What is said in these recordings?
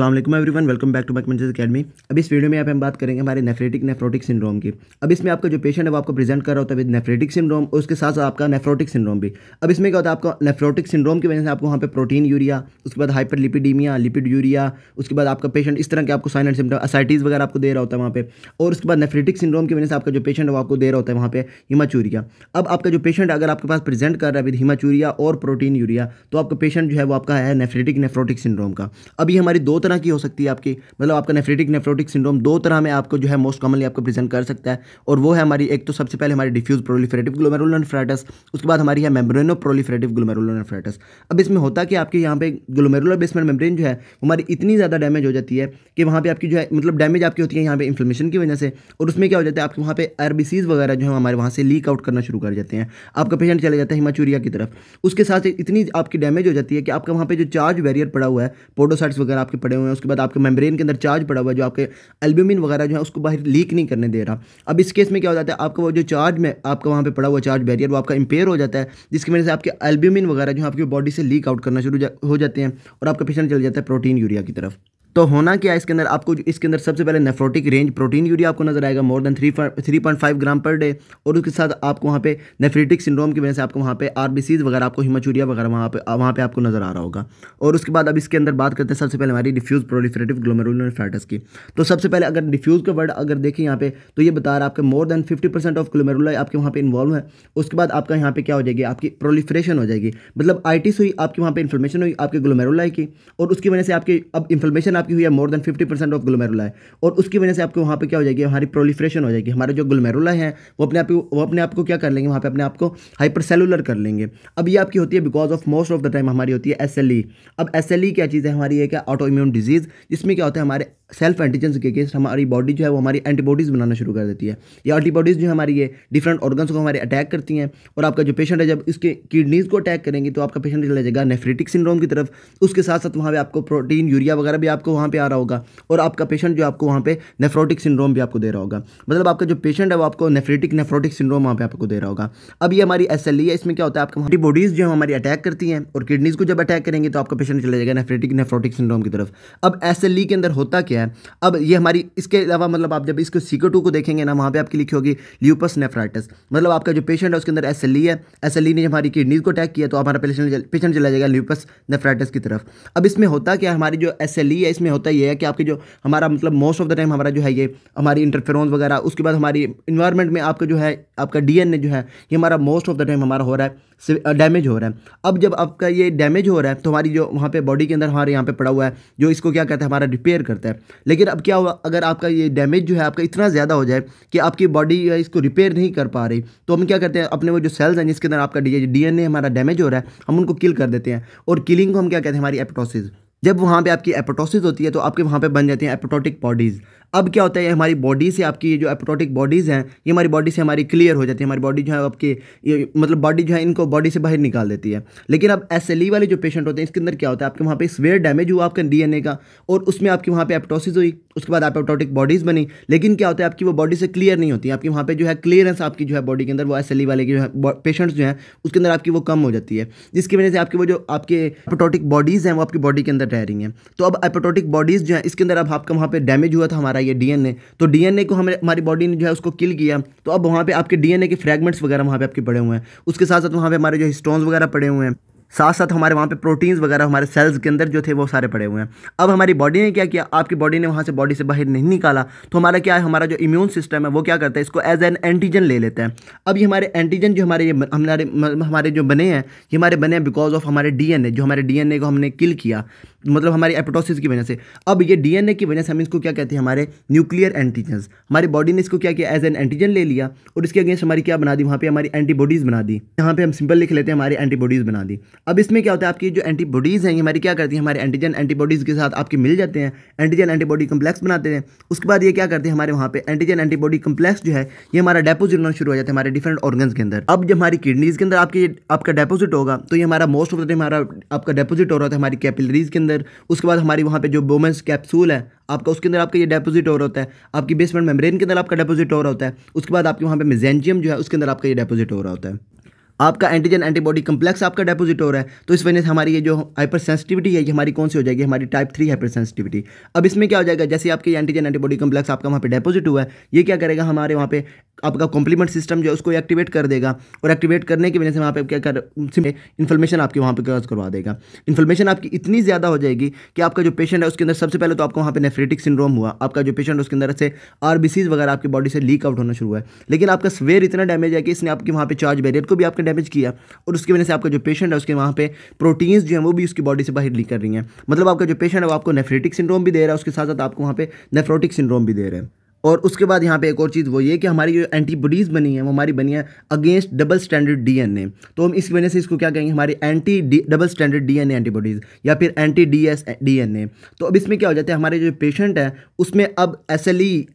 Allah everyone welcome back to back academy अब इस video में आप हम बात करेंगे हमारे नेफ्रेटिक नेफ्रोटिक सिंड्रोम की अब इसमें आपका जो पेशेंट है वो आपको प्रेजेंट कर रहा होता है विद नेफ्रेटिक सिंड्रोम और उसके साथ साथ आपका नेफ्रोटिक सिंड्रोम भी अब इसमें क्या होता है आपका नेफ्रोटिक सिंड्रोम की वजह से आपको वहाँ पे प्रोटीन यूरिया उसके बाद लिपिडीमिया लिपिड यूरिया उसके बाद आपका पेशेंट इस तरह के आपको साइन एंड सिम्टम असाइटीज़ वगैरह आपको दे रहा होता है वहाँ पर और उसके बाद नेफ्रेटिक सिंड्रोम की वजह से आपका जो पेशेंट है वो आपको दे रहा होता है वहाँ पर हिमाचूरिया अब आपका जो पेशेंट अगर आपके पास प्रेजेंट कर रहा है विद हिमाचूरिया और प्रोटीन यूरिया तो आपका पेशेंट जो है वो आपका है नेफ्रेटिक नेफ्रोटिक सिंड्रोम का अभी हमारी दो तरह की हो सकती है आपकी मतलब आपका नेफ्रेटिक नेफ्रोटिक सिंड्रोम दो तरह में आपको जो है मोस्ट कॉमनली आपको प्रेजेंट कर सकता है और वो है हमारी एक तो सबसे पहले हमारी डिफ्यूज प्रोलीफेटिव ग्लोमेरुलनफ्रेटस उसके बाद हमारी है मेम्ब्रेनो प्रोलीफेटिव ग्लोमेरुलनफ्रेटस अब इसमें होता कि आपके यहाँ पे ग्लोमेरुलर बेसमेंट मेम्ब्रेन जो है हमारी इतनी ज़्यादा डैमेज हो जाती है कि वहाँ पर आपकी जो है मतलब डैमेज आपकी होती है यहाँ पे इन्फ्लेमेशन की वजह से और उसमें क्या हो जाता है आपके वहाँ पर आरबीसीज वगैरह जो है हमारे वहाँ से लीक आउट करना शुरू कर जाते हैं आपका पेशेंट चले जाता है हिमाचूरिया की तरफ उसके साथ इतनी आपकी डैमेज हो जाती है कि आपका वहाँ पर जो चार्ज बैरियर पड़ा हुआ है पोडोसाइट्स वगैरह आपके पड़े पड़े हुए हैं उसके बाद आपके मेम्ब्रेन के अंदर चार्ज पड़ा हुआ है जो आपके एल्ब्यूमिन वगैरह जो है उसको बाहर लीक नहीं करने दे रहा अब इस केस में क्या हो जाता है आपका वो जो चार्ज में आपका वहाँ पर पड़ा हुआ चार्ज बैरियर वो आपका इंपेयर हो जाता है जिसकी वजह से आपके एल्ब्यूमिन वगैरह जो है आपकी बॉडी से लीक आउट करना शुरू हो जाते हैं और आपका पेशेंट चल जाता है प्रोटीन यूरिया की तरफ तो होना क्या इसके अंदर आपको इसके अंदर सबसे पहले नेफ्रोटिक रेंज प्रोटीन यूरिया आपको नजर आएगा more than three three point five gram per day और उसके साथ आपको वहाँ पे नेफ्रेटिक सिंड्रोम की वजह से आपको वहाँ पे आर वगैरह आपको हिमाचूरिया वगैरह वहाँ पे वहाँ पे आपको नजर आ रहा होगा और उसके बाद अब इसके अंदर बात करते हैं सबसे पहले हमारी डिफ्यूज़ प्रोलीफ्रेटिव ग्लोमेरुलर की तो सबसे पहले अगर डिफ्यूज़ का वर्ड अगर देखें यहाँ पे तो ये बता रहा है आपके more than fifty percent of glomeruli आपके वहाँ पर इन्वॉल्व है उसके बाद आपका यहाँ पे क्या हो जाएगी आपकी प्रोलीफ्रेशन हो जाएगी मतलब आइटिस हुई आपके वहाँ पर इन्फॉर्मेशन हुई आपके ग्लोमेरुला की और उसकी वजह से आपकी अब इन्फॉर्मेशन आपकी हुई है more than fifty percent of है और उसकी वजह से आपको वहाँ पे क्या हो जाएगी हमारी प्रोलीफ्रेशन हो जाएगी हमारे जो ग्लोमेरुला है वो अपने आप वो अपने आप को क्या कर लेंगे वहाँ पे अपने आप को हाइपर सेलुलर कर लेंगे अब ये आपकी होती है because of most of the time हमारी होती है एस e. अब एस e क्या चीज़ है हमारी एक ऑटो इम्यून डिजीज़ जिसमें क्या होता है हमारे सेल्फ एंटीजेंस के अगेंस्ट हमारी बॉडी जो है वो हमारी एंटीबॉडीज़ बनाना शुरू कर देती है ये एंटीबॉडीज़ जो हमारी ये डिफरेंट ऑर्गन्स को हमारे अटैक करती हैं और आपका जो पेशेंट है जब इसके किडनीज़ को अटैक करेंगी तो आपका पेशेंट चला जाएगा नेफ्रेटिक सिंड्रोम की तरफ उसके साथ साथ वहाँ पर आपको प्रोटीन यूरिया वगैरह भी आपको वहाँ पर आ रहा होगा और आपका पेशेंट जो आपको वहाँ पर नेफ्रोटिक सिंड्रोम भी आपको दे रहा होगा मतलब आपका जो पेशेंट है वो आपको नेफ्रेटिक नेफ्रोटिक सिंड्रोम वहाँ पर आपको दे रहा होगा अब ये हमारी एस e है इसमें क्या होता है आपका हमारी बॉडीज़ जो हमारी अटैक करती हैं और किडनीज़ को जब अटैक करेंगे तो आपका पेशेंट चला जाएगा नेफ्रेटिक नेफ्रोटिक सिंड्रोम की तरफ अब एस e के अंदर होता क्या है अब ये हमारी इसके अलावा मतलब आप जब इसको सीको को देखेंगे ना वहाँ पर आपकी लिखी होगी ल्यूपस नेफ्राइटिस मतलब आपका जो पेशेंट है उसके अंदर एस e है एस ने हमारी किडनीज को अटैक किया तो हमारा पेशेंट पेशेंट चला जाएगा ल्यूपस नेफ्राइटिस की तरफ अब इसमें होता क्या हमारी जो एस है इसमें इसमें होता ये है कि आपकी जो हमारा मतलब मोस्ट ऑफ द टाइम हमारा जो है ये हमारी इंटरफेरेंस वगैरह उसके बाद हमारी इन्वायरमेंट में आपका जो है आपका डीएनए जो है ये हमारा मोस्ट ऑफ द टाइम हमारा हो रहा है डैमेज हो रहा है अब जब आपका ये डैमेज हो रहा है तो हमारी जो वहाँ पे बॉडी के अंदर हमारे यहाँ पे पड़ा हुआ है जो इसको क्या कहते हैं हमारा रिपेयर करता है लेकिन अब क्या हुआ अगर आपका ये डैमेज जो है आपका इतना ज़्यादा हो जाए कि आपकी बॉडी इसको रिपेयर नहीं कर पा रही तो हम क्या करते हैं अपने वो जो सेल्स हैं जिसके अंदर आपका डी हमारा डैमेज हो रहा है हम उनको किल कर देते हैं और किलिंग को हम क्या कहते हैं हमारी एपटोसिस जब वहाँ पे आपकी एपोटोसिस होती है तो आपके वहाँ पे बन जाती हैं एपोटोटिक बॉडीज़ अब क्या होता है हमारी बॉडी से आपकी ये जो एपोटोटिक बॉडीज़ हैं ये हमारी बॉडी से हमारी क्लियर हो जाती है हमारी बॉडी जो है आपकी ये मतलब बॉडी जो है इनको बॉडी से बाहर निकाल देती है लेकिन अब एस e वाले जो पेशेंट होते हैं इसके अंदर क्या होता है आपके वहाँ पर स्वेयर डैमेज हुआ आपका डी का और उसमें आपकी वहाँ पर एपोटोसिस हुई उसके बाद एपोटोटिक बॉडीज़ बनी लेकिन क्या होता है आपकी वो बॉडी से क्लियर नहीं होती आपकी वहाँ पर जो है क्लियरेंस आपकी जो है बॉडी के अंदर वो एस e वाले के जो है पेशेंट्स जो हैं उसके अंदर आपकी वो कम हो जाती है जिसकी वजह से आपकी वो जो आपके एपोटोटिक बॉडीज़ हैं वो आपकी बॉडी के अंदर रह रही हैं तो अब एपोटोटिक बॉडीज़ जो है इसके अंदर अब आपका वहाँ पर डैमेज हुआ था हमारा ये डीएनए तो डीएनए को हमें हमारी बॉडी ने जो है उसको किल किया तो अब वहाँ पर आपके डीएनए के फ्रेगमेंट्स वगैरह वहाँ पर आपके पड़े हुए हैं उसके साथ साथ वहाँ पर हमारे जो हिस्टोन्स वगैरह पड़े हुए हैं साथ साथ हमारे वहाँ पे प्रोटीन्स वगैरह हमारे सेल्स के अंदर जो थे वो सारे पड़े हुए हैं अब हमारी बॉडी ने क्या किया आपकी बॉडी ने वहाँ से बॉडी से बाहर नहीं निकाला तो हमारा क्या है हमारा जो इम्यून सिस्टम है वो क्या करता है इसको एज एन एंटीजन ले लेता है अब ये हमारे एंटीजन जो हमारे ये हमारे हमारे जो बने हैं ये हमारे बने हैं बिकॉज ऑफ हमारे डी जो हमारे डी को हमने किल किया मतलब हमारी एपोटोसिस की वजह से अब ये डीएनए की वजह से हम इसको क्या कहते हैं हमारे न्यूक्लियर एंटीजन्स हमारी बॉडी ने इसको क्या किया एज एन एंटीजन ले लिया और इसके अगेंस्ट हमारी क्या बना दी वहाँ पे हमारी एंटीबॉडीज़ बना दी यहाँ पे हम सिंपल लिख लेते हैं हमारी एंटीबॉडीज़ बना दी अब इसमें क्या होता है आपकी जो एंटीबॉडीज़ हैं हमारी क्या करती है हमारे एंटीजन एंटीबॉडीज़ के साथ आपके मिल जाते हैं एंटीजन एंटीबॉडी कम्प्लेक्स बनाते हैं उसके बाद ये क्या करते हैं हमारे वहाँ पर एंटीजन एंटीबॉडी कम्प्लेक्स जो है ये हमारा डेपोजिट होना शुरू हो जाता है हमारे डिफरेंट ऑर्गन के अंदर अब जब हमारी किडनीज़ के अंदर आपकी आपका डेपोजिट होगा तो ये हमारा मोस्ट ऑफ द हमारा आपका डेपोजिट हो रहा था हमारी कैपिलरीज़ के अंदर अंदर उसके बाद हमारी वहाँ पे जो बोमेंस कैप्सूल है आपका उसके अंदर आपका ये डेपोजिट हो रहा होता है आपकी बेसमेंट मेम्ब्रेन के अंदर आपका डेपोजिट हो रहा होता है उसके बाद आपके वहाँ पे मेजेंजियम जो है उसके अंदर आपका ये डेपोजिट हो रहा होता है आपका एंटीजन एंटीबॉडी कम्प्लेक्स आपका डेपोजिट हो रहा है तो इस वजह से हमारी ये जो हाइपर सेंसिटिविटी है ये हमारी कौन सी हो जाएगी हमारी टाइप थ्री हाइपर सेंसिटिविटी अब इसमें क्या हो जाएगा जैसे आपके एंटीजन एंटीबॉडी कम्प्लेक्स आपका वहाँ पे डेपोजिट हुआ है ये क्या करेगा हमारे वहाँ पे आपका कॉम्प्लीमेंट सिस्टम जो है उसको एक्टिवेट कर देगा और एक्टिवेट करने की वजह से वहाँ पर क्या कर इन्फॉर्मेशन आपके वहाँ पर कर्ज करवा देगा इन्फॉर्मेशन आपकी इतनी ज़्यादा हो जाएगी कि आपका जो पेशेंट है उसके अंदर सबसे पहले तो आपको वहाँ पर नेफ्रेटिक सिंड्रोम हुआ आपका जो पेशेंट उसके अंदर से आर वगैरह आपकी बॉडी से लीक आउट होना शुरू हुआ है लेकिन आपका स्वेयर इतना डैमेज है कि इसने आपकी वहाँ पर चार्ज बैरियर को भी आपके डैमेज किया और उसकी वजह से आपका जो पेशेंट है उसके वहाँ पे प्रोटीन्स जो है वो भी उसकी बॉडी से बाहर लीक कर रही हैं मतलब आपका जो पेशेंट है वो आपको नेफ्रेटिक सिंड्रोम भी दे रहा है उसके साथ साथ आपको वहाँ पे नेफ्रोटिक सिंड्रोम भी दे रहे हैं और उसके बाद यहाँ पे एक और चीज़ वो ये कि हमारी जो एंटीबॉडीज़ बनी है वो हमारी बनी है अगेंस्ट डबल स्टैंडर्ड डीएनए तो हम इस वजह से इसको क्या कहेंगे हमारी anti double standard DNA antibodies या फिर एंटी डी एस डीएनए तो अब इसमें क्या हो जाता है हमारे जो पेशेंट है उसमें अब ऐसा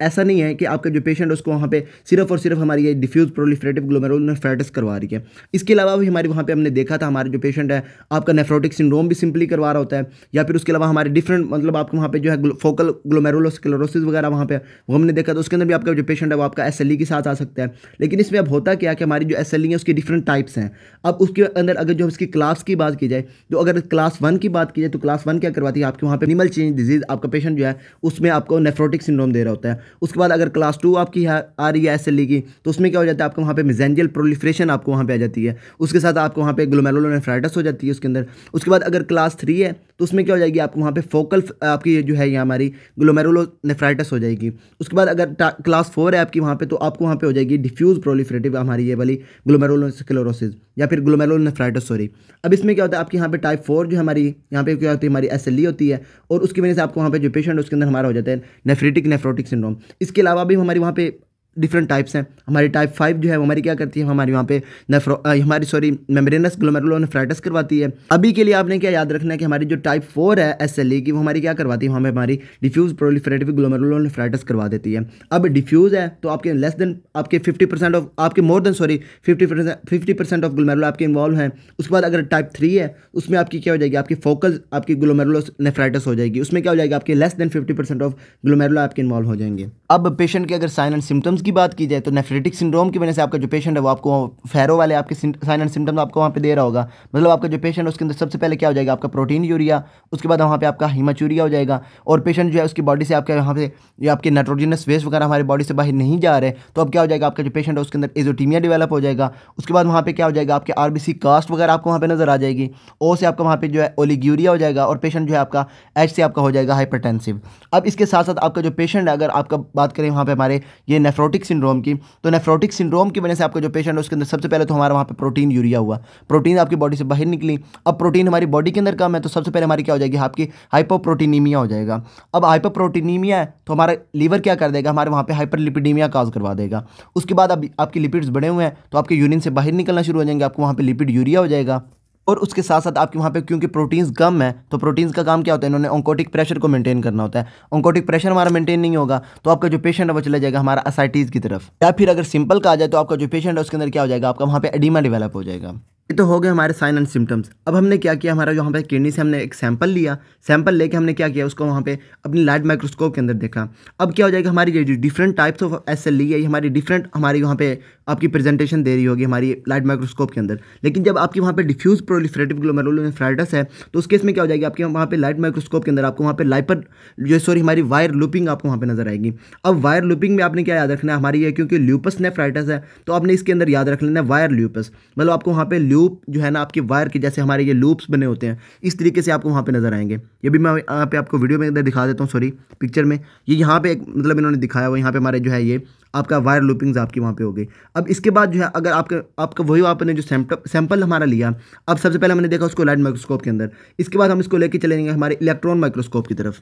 ऐसा नहीं है कि आपका जो पेशेंट उसको वहाँ पर सिर्फ और सिर्फ हमारी ये डिफ्यूज़ प्रोलिफ्रेटिव नेफ्राइटिस करवा रही है इसके अलावा भी हमारी वहाँ पर हमने देखा था हमारे जो पेशेंट है आपका नेफ्रोटिक सिंड्रोम भी सिंपली करवा रहा होता है या फिर उसके अलावा हमारे डिफरेंट मतलब आपके वहाँ पर जो है फोकल ग्लोमेरोलोस्क्लेरोसिस वगैरह वहाँ पर हमने देखा तो उसके अंदर भी आपका जो पेशेंट है वो आपका एस e के साथ आ सकता है लेकिन इसमें अब होता क्या कि हमारी जो एस e है उसकी डिफरेंट टाइप्स हैं अब उसके अंदर अगर जो उसकी क्लास की बात की जाए तो अगर क्लास वन की बात की जाए तो क्लास वन क्या करवाती है आपके वहाँ पर निमल चेंज डिजीज़ आपका पेशेंट जो है उसमें आपको नेफ्रोटिक सिंड्रोम दे रहा होता है उसके बाद अगर क्लास टू आपकी आ रही है एस e की तो उसमें क्या हो जाता है आपको वहाँ पर मिजेंजियल प्रोलिफ्रेशन आपको वहाँ पर आ जाती है उसके साथ आपको वहाँ पर ग्लोमेलोनेफ्राइटस हो जाती है उसके अंदर उसके बाद अगर क्लास थ्री है तो उसमें क्या हो जाएगी आपको वहाँ पर फोकल आपकी जो है ये हमारी ग्लोमेरुलो नेफ्राइटिस हो जाएगी उसके बाद अगर क्लास फोर है आपकी वहाँ पर तो आपको वहाँ पर हो जाएगी डिफ्यूज़ प्रोलिफ्रेटिव हमारी ये वाली ग्लोमेरुलोस्क्लेरोसिस या फिर ग्लोमेरुल नेफ्राइटिस सॉरी अब इसमें क्या होता है आपकी यहाँ पे टाइप फोर जो हमारी यहाँ पे क्या होती है हमारी एस e होती है और उसकी वजह से आपको वहाँ पे जो पेशेंट उसके अंदर हमारा हो जाता है नेफ्रेटिक नेफ्रोटिक सिंड्रोम इसके अलावा भी हमारी वहाँ पे डिफरेंट टाइप्स हैं हमारी टाइप फाइव जो है वो हमारी क्या करती है हमारी वहाँ पे नेफ्रो हमारी सॉरी ग्लोमेरुलो नेफ्राइटस करवाती है अभी के लिए आपने क्या याद रखना है कि हमारी जो टाइप फोर है एस एल ई की वो हमारी क्या करवाती है हमें हमारी डिफ्यूज़ ग्लोमेरुलो ग्लोमेरुलोनेफ्राइटिस करवा देती है अब डिफ्यूज़ है तो आपके लेस देन आपके फिफ्टी परसेंट ऑफ आपके more than sorry fifty fifty percent of glomeruli आपके इन्वॉल्व हैं उसके बाद अगर टाइप थ्री है उसमें आपकी क्या हो जाएगी आपकी फोकस आपकी ग्लोमेरुलोनेफ्राइटिस हो जाएगी उसमें क्या हो जाएगी आपके less than fifty percent of glomeruli आपके इन्वॉल्व हो जाएंगे अब पेशेंट के अगर साइन एंड सिम्टम्स की बात की जाए तो नेफ्रेटिक सिंड्रोम की वजह से आपका जो पेशेंट है वो आपको फैरो वाले आपके साइन एंड सिम्टम्स आपको वहाँ पे दे रहा होगा मतलब आपका जो पेशेंट है उसके अंदर सबसे पहले क्या हो जाएगा आपका प्रोटीन यूरिया उसके बाद वहाँ पे आपका हिमाचूरिया हो जाएगा और पेशेंट जो है उसकी बॉडी से आपके यहाँ पे या आपके नाइट्रोजनस वेस्ट वगैरह हमारी बॉडी से बाहर नहीं जा रहे तो अब क्या हो जाएगा आपका जो पेशेंट है उसके अंदर एजोटीमिया डेवलप हो जाएगा उसके बाद वहाँ पर क्या हो जाएगा आपके आर कास्ट वगैरह आपको वहाँ पर नजर आ जाएगी ओ से आपका वहाँ पर जो है ओलीग्यूरिया हो जाएगा और पेशेंट जो है आपका एच से आपका हो जाएगा हाइपरटेंसिव अब इसके साथ साथ आपका जो पेशेंट है अगर आपका बात करें वहाँ पे हमारे ये नेफ्रोटिक सिंड्रोम की तो नेफ्रोटिक सिंड्रोम की वजह से आपका जो पेशेंट है उसके अंदर सबसे पहले तो हमारा वहाँ पर प्रोटीन यूरिया हुआ प्रोटीन आपकी बॉडी से बाहर निकली अब प्रोटीन हमारी बॉडी के अंदर कम है तो सबसे पहले हमारी क्या हो जाएगी आपकी हाइपोप्रोटीनीमिया हो जाएगा अब हाइपोप्रोटीनीमिया है तो हमारा लीवर क्या कर देगा हमारे वहाँ पर हाइपरलिपिडीमिया काज करवा देगा उसके बाद अब आपके लिपिड्स बढ़े हुए हैं तो आपके यूरिन से बाहर निकलना शुरू हो जाएंगे आपको वहाँ पर लिपिड यूरिया हो जाएगा और उसके साथ साथ आपके वहाँ पे क्योंकि प्रोटीन्स कम है तो प्रोटीन्स का काम क्या होता है इन्होंने ऑन्कोटिक प्रेशर को मेंटेन करना होता है ऑन्कोटिक प्रेशर हमारा मेंटेन नहीं होगा तो आपका जो पेशेंट है वो चला जाएगा हमारा असाइटीज़ की तरफ या फिर अगर सिंपल का आ जाए तो आपका जो पेशेंट है उसके अंदर क्या हो जाएगा आपका वहाँ पर एडीमा डिवेलप हो जाएगा ये तो हो गए हमारे साइन एंड सिम्टम्स अब हमने क्या किया हमारा जो वहाँ पे किडनी से हमने एक सैंपल लिया सैंपल लेके हमने क्या किया उसको वहाँ पे अपनी लाइट माइक्रोस्कोप के अंदर देखा अब क्या हो जाएगा हमारी ये जो different types of S L E है हमारी डिफरेंट हमारी वहाँ पे आपकी प्रेजेंटेशन दे रही होगी हमारी लाइट माइक्रोस्कोप के अंदर लेकिन जब आपकी वहाँ पर डिफ्यूज प्रोलीफ्रेटिव ग्लोमेरुलोनेफ्राइटिस है तो उस केस में क्या हो जाएगी आपकी वहाँ पर लाइट माइक्रोस्कोप के अंदर आपको वहाँ पर लाइपर जो सॉरी हमारी वायर लूपिंग आपको वहाँ पर नजर आएगी अब वायर लूपिंग में आपने क्या याद रखना है हमारी ये क्योंकि ल्यूपस नेफ्राइटिस है तो आपने इसके अंदर याद रख लेना है वायर ल्यूपस मतलब आपको वहाँ पर लूप जो है ना आपके वायर के जैसे हमारे ये लूप्स बने होते हैं इस तरीके से आपको वहाँ पे नज़र आएंगे ये भी मैं यहाँ पे आपको वीडियो में अंदर दिखा देता हूँ सॉरी पिक्चर में ये यहाँ पे एक मतलब इन्होंने दिखाया हुआ यहाँ पे हमारे जो है ये आपका वायर लूपिंग्स आपकी वहाँ पे हो गई अब इसके बाद जो है अगर आपके आपका वही आपने जो सैंपल हमारा लिया अब सबसे पहले हमने देखा उसको लाइट माइक्रोस्कोप के अंदर इसके बाद हम इसको लेके चलेंगे हमारे इलेक्ट्रॉन माइक्रोस्कोप की तरफ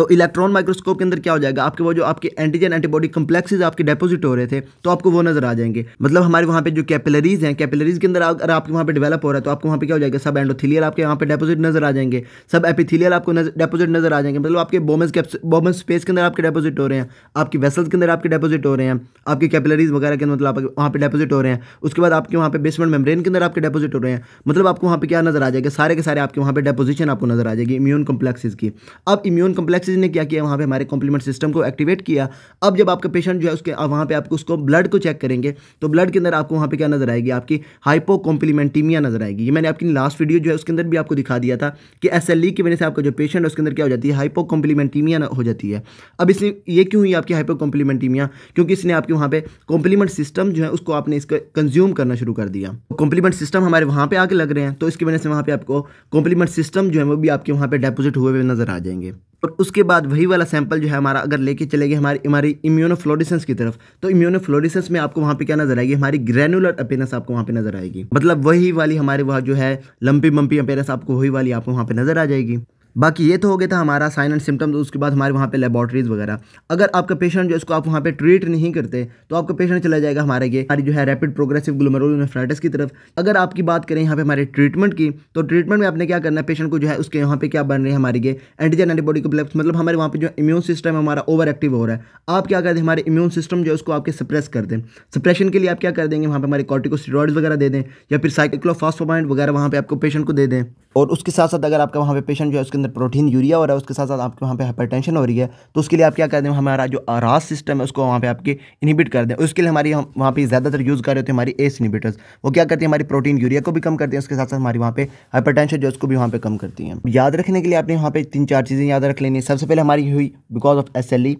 तो इलेक्ट्रॉन माइक्रोस्कोप के अंदर क्या हो जाएगा आपके वो जो आपके एंटीजन एंटीबॉडी कम्प्लेक्सेज आपके डेपोजिट हो रहे थे तो आपको वो नजर आ जाएंगे मतलब हमारे वहाँ पे जो कैपिलरीज हैं कैपिलरीज के अंदर अगर आपके वहाँ पे डेवलप हो रहा है तो आपको वहाँ पे क्या हो जाएगा सब एंडोथिलियल आपके यहाँ पे डिपोजिट नजर आ जाएंगे सब एपिथिलियल आपको डेपोजिट नजर आ जाएंगे मतलब आपके बोमेस बोमस स्पेस के अंदर आपके डिपोजिट हो रहे हैं आपकी वेसल्स के अंदर आपके डेपोजिट हो रहे हैं आपकी कैपिलरीज वगैरह के मतलब वहां वहाँ पे डेपोजिट हो रहे हैं उसके बाद आपके वहाँ पे बेसमेंट मेम्ब्रेन के अंदर आपके डेपोजिट हो रहे हैं मतलब आपको वहाँ पे क्या नजर आ जाएगा सारे के सारे आपके वहाँ पे डिपोजिशन आपको नजर आ जाएगी इम्यून कम्प्लेक्सेज की अब इम्यून कम्प्लेक्स नर्सेज ने क्या किया वहाँ पे हमारे कॉम्प्लीमेंट सिस्टम को एक्टिवेट किया अब जब आपका पेशेंट जो है उसके वहाँ पे आपको उसको ब्लड को चेक करेंगे तो ब्लड के अंदर आपको वहाँ पे क्या नजर आएगी आपकी हाइपो कॉम्प्लीमेंटीमिया नजर आएगी ये मैंने आपकी लास्ट वीडियो जो है उसके अंदर भी आपको दिखा दिया था कि एस e की वजह से आपका जो पेशेंट है उसके अंदर क्या हो जाती है हाइपो कॉम्प्लीमेंटीमिया हो जाती है अब इसने ये क्यों हुई आपकी हाइपो कॉम्प्लीमेंटीमिया क्योंकि इसने आपके वहाँ पर कॉम्प्लीमेंट सिस्टम जो है उसको आपने इसका कंज्यूम करना शुरू कर दिया कॉम्प्लीमेंट सिस्टम हमारे वहाँ पर आके लग रहे हैं तो इसकी वजह से वहाँ पर आपको कॉम्प्लीमेंट सिस्टम जो है वो भी आपके वहाँ पर डेपोजिट हुए हुए नजर आ जाएंगे और उसके बाद वही वाला सैंपल जो है हमारा अगर लेके चले गए हमारी हमारी इम्यूनोफ्लोरिसेंस की तरफ तो इम्यूनोफ्लोरिसेंस में आपको वहाँ पे क्या नजर आएगी हमारी ग्रेनुलर अपेरेंस आपको वहाँ पे नजर आएगी मतलब वही वाली हमारे वहाँ जो है लंपी बंपी अपेरेंस आपको वही वाली आपको वहाँ पे नजर आ जाएगी बाकी ये तो हो गया था हमारा साइन एंड सिम्टम्स उसके बाद हमारे वहाँ पे लेबॉटरीज वगैरह अगर आपका पेशेंट जो इसको आप वहाँ पे ट्रीट नहीं करते तो आपका पेशेंट चला जाएगा हमारे ये हमारी जो है रैपिड प्रोग्रेसिव ग्लोमेरोनेफ्राइटिस की तरफ अगर आपकी बात करें यहाँ पे हमारे ट्रीटमेंट की तो ट्रीटमेंट में आपने क्या करना है पेशेंट को जो है उसके यहाँ पे क्या बन रही है हमारी ये एंटीजन एंटीबॉडी कम्प्लेक्स मतलब हमारे वहाँ पर जो इम्यून सिस्टम हमारा ओवर एक्टिव हो रहा है आप क्या कर दें हमारे इम्यून सिस्टम जो है उसको आपके सप्रेस कर दें सप्रेशन के लिए आप क्या कर देंगे वहाँ पर हमारे कॉर्टिकोस्टेरॉइड्स वगैरह दे दें या फिर साइक्लोफास्फोमाइड वगैरह वहाँ पर आपको पेशेंट को दे दें और उसके साथ साथ अगर आपका वहाँ पे पेशेंट जो है उसके अंदर प्रोटीन यूरिया हो रहा है उसके साथ साथ आपके वहाँ पे हाइपरटेंशन हो रही है तो उसके लिए आप क्या कर दें हमारा जो आरास सिस्टम है उसको वहाँ पे आपके इनहिबिट कर दें उसके लिए हमारी हम वहाँ पे ज़्यादातर यूज़ कर रहे होते हैं हमारी एस इनिबिटर्स वो क्या करती है हमारी प्रोटीन यूरिया को भी कम करती है उसके साथ साथ हमारी वहाँ पर हाइपरटेंशन जो है उसको भी वहाँ पर कम करती है याद रखने के लिए आपने वहाँ पर तीन चार चीज़ें याद रख लेनी है सबसे पहले हमारी हुई बिकॉज ऑफ एस एल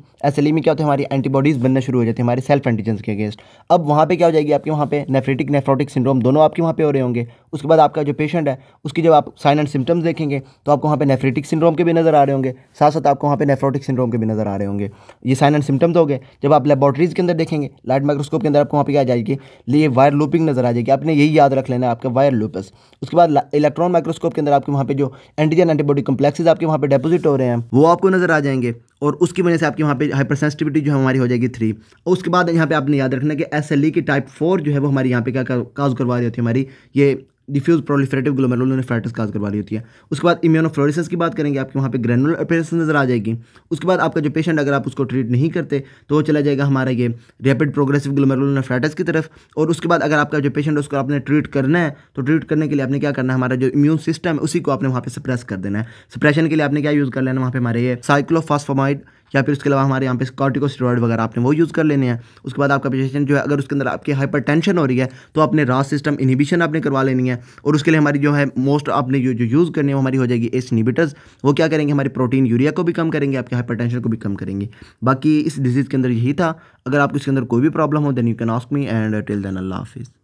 में क्या होता है हमारी एंटीबॉडीज़ बनना शुरू हो जाती है हमारे सेल्फ एंटीजेंस के अगेंस्ट अब वहाँ पर क्या हो जाएगी आपके वहाँ पर नेफ्रेटिक नेफ्रोटिक सिंड्रोम दोनों आपके वहाँ पर हो रहे होंगे उसके बाद आपका जो पेशेंट है उसकी जब आप साइन एंड सिम्टम्स देखेंगे तो आपको वहाँ पे नेफ्रेटिक सिंड्रोम के भी नज़र आ रहे होंगे साथ साथ आपको वहाँ पे नेफ्रोटिक सिंड्रोम के भी नज़र आ रहे होंगे ये साइन एंड सिम्टम्स हो गए जब आप लेबॉट्रीज़ के अंदर देखेंगे लाइट माइक्रोस्कोप के अंदर आपको वहाँ पर आ जाएगी ये वायर लूपिंग नज़र आ जाएगी आपने यही याद रख लेना है आपका वायर लूपस उसके बाद इलेक्ट्रॉन माइक्रोस्कोप के अंदर आपके वहाँ पर जो एंटीजन एंटीबॉडी कम्प्लेक्सेज आपके वहाँ पर डिपोजिट हो रहे हैं वो आपको नज़र आ जाएंगे और उसकी वजह से आपके वहाँ पे हाइपर सेंसिटिविटी जो है हमारी हो जाएगी थ्री और उसके बाद यहाँ पे आपने याद रखना कि एस एल ई की टाइप फोर जो है वो हमारी यहाँ पे क्या काज करवा देती है हमारी ये डिफ्यूज प्रोलिफरेटिव ग्लोमेरुलोनेफ्राइटिस काज करवा रही होती है उसके बाद इम्यूनोफ्लोरिसस की बात करेंगे आपके वहाँ पे ग्रेनुलर अपेरेंस नज़र आ जाएगी उसके बाद आपका जो पेशेंट अगर आप उसको ट्रीट नहीं करते तो वो चला जाएगा हमारा ये रैपिड प्रोग्रेसिव ग्लोमेरुलोनेफ्राइटिस की तरफ और उसके बाद अगर आपका जो पेशेंट है उसको आपने ट्रीट करना है तो ट्रीट करने के लिए आपने क्या करना है हमारा जो इम्यून सिस्टम है उसी को आपने वहाँ पर सप्रेस कर देना है सप्रेशन के लिए आपने क्या यूज़ कर लेना वहाँ पर हमारे ये साइक्लोफास्फोमाइड या फिर उसके अलावा हमारे यहाँ पे कॉर्टिकोस्टेरॉइड वगैरह आपने वो यूज़ कर लेने हैं उसके बाद आपका पेशेंट जो है अगर उसके अंदर आपकी हाइपर हो रही है तो आपने रास सिस्टम इनहिबिशन आपने करवा लेनी है और उसके लिए हमारी जो है मोस्ट आपने जो जो यूज़ करनी है वो हमारी हो जाएगी एस इनिबिटर्स वो क्या करेंगे हमारी प्रोटीन यूरिया को भी कम करेंगे आपके हाइपर को भी कम करेंगे बाकी इस डिजीज़ के अंदर यही था अगर आपको इसके अंदर कोई भी प्रॉब्लम हो then you can ask me and till then अल्लाह हाफिज़